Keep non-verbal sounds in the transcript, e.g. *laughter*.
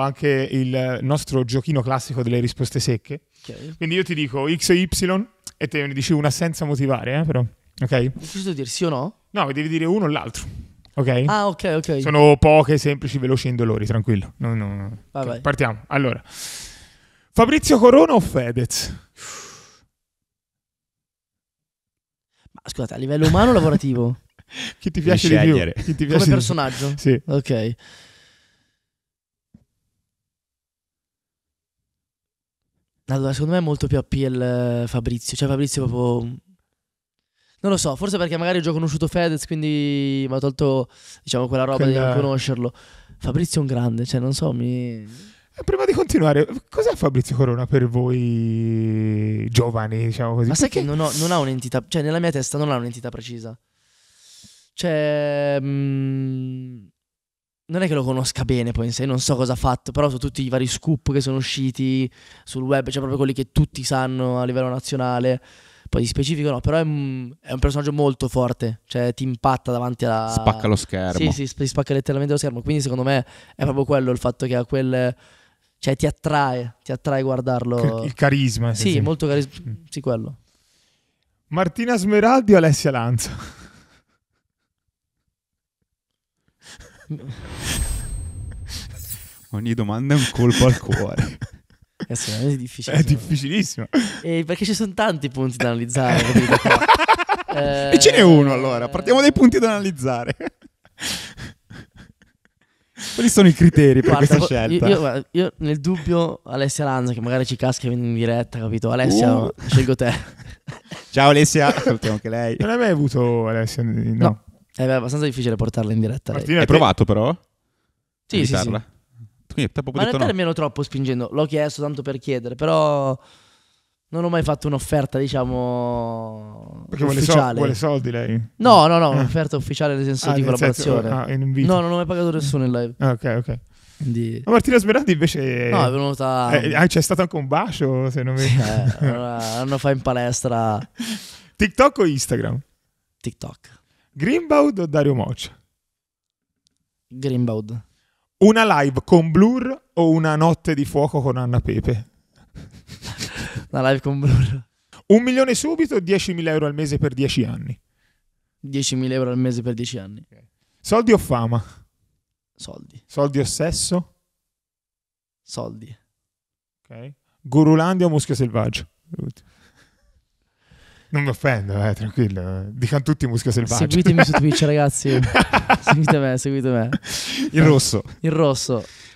anche il nostro giochino classico delle risposte secche. Okay. Quindi io ti dico X e Y e te ne dici una senza motivare, eh, però. Ok? È giusto dire sì o no? No, mi devi dire uno o l'altro. Ok? Ah, ok, ok. Sono poche, semplici, veloci e indolori, tranquillo. No, no, no. Vai, okay, Partiamo. Allora. Fabrizio Corona o Fedez? Ma scusate, a livello umano o lavorativo? *laughs* Chi ti piace di, più? Chi ti piace Come personaggio? Sì. Ok. Allora, secondo me è molto più appeal eh, Fabrizio. Cioè, Fabrizio è proprio. Non lo so, forse perché magari ho già conosciuto Fedez, quindi mi ha tolto, diciamo, quella roba quella... di non conoscerlo. Fabrizio è un grande, cioè, non so, mi. Eh, prima di continuare, cos'è Fabrizio Corona per voi giovani, diciamo così? Ma sai perché... che non, ho, non, ha un'entità, cioè nella mia testa non ha un'entità precisa. Cioè, mh, mm, non è che lo conosca bene poi in sé, non so cosa ha fatto, però su tutti i vari scoop che sono usciti sul web, cioè proprio quelli che tutti sanno a livello nazionale. Poi di specifico no, però è un, è un personaggio molto forte, cioè ti impatta davanti alla... Spacca lo schermo. Sì, sì, sp- spacca letteralmente lo schermo, quindi secondo me è proprio quello il fatto che ha quel... Cioè ti attrae, ti attrae guardarlo. Il carisma. Sì, sì, sì. molto carisma, mm. sì quello. Martina Smeraldi o Alessia Lanza? *laughs* Ogni domanda è un colpo al cuore. Eh è veramente difficilissimo. È difficilissimo. Eh, perché ci sono tanti punti da analizzare. eh, *laughs* e ce n'è uno allora. Eh. Partiamo dai punti da analizzare. *laughs* Quali sono i criteri per Guarda, questa scelta? Io, io, io, nel dubbio Alessia Lanza, che magari ci casca in diretta, capito? Alessia, uh. scelgo te. Ciao Alessia, salutiamo anche lei. Non hai mai avuto Alessia? no. no. Eh, è abbastanza difficile portarla in diretta. Martina, lei. hai provato però? Sì, sì, sì. Quindi, Ma in realtà nemmeno troppo spingendo. L'ho chiesto tanto per chiedere, però non ho mai fatto un'offerta, diciamo. Perché ufficiale. vuole, soldi lei? No, no, no, un'offerta ufficiale nel senso ah, di collaborazione. Senso, ah, no, non ho mai pagato nessuno in live. Ah, ok, ok. Quindi... Ma Martina Smeraldi invece. No, è venuta. Eh, eh ah, c'è stato anche un bacio, se non mi. Eh, un anno fa in palestra. TikTok o Instagram? TikTok. Greenbaud o Dario Moccia? Greenbaud. Una live con Blur o una notte di fuoco con Anna Pepe? *laughs* una live con Blur. Un milione subito o 10.000 euro al mese per 10 anni? 10.000 euro al mese per 10 anni. Okay. Soldi o fama? Soldi. Soldi o sesso? Soldi. Ok. Gurulandia o muschio selvaggio? Non mi offendo, eh, tranquillo. Dicano tutti musica Selvaggia. Seguitemi su Twitch, ragazzi. *laughs* seguite me, seguite me. Il rosso. Il rosso.